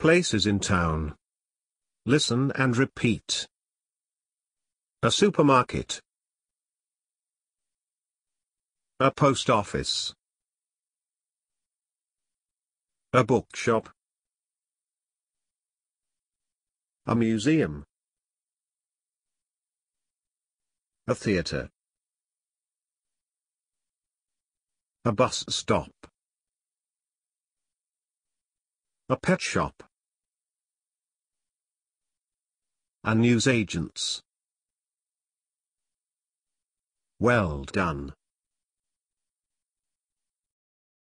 places in town. Listen and repeat. A supermarket. A post office. A bookshop. A museum. A theater. A bus stop. A pet shop. and news agents. Well done.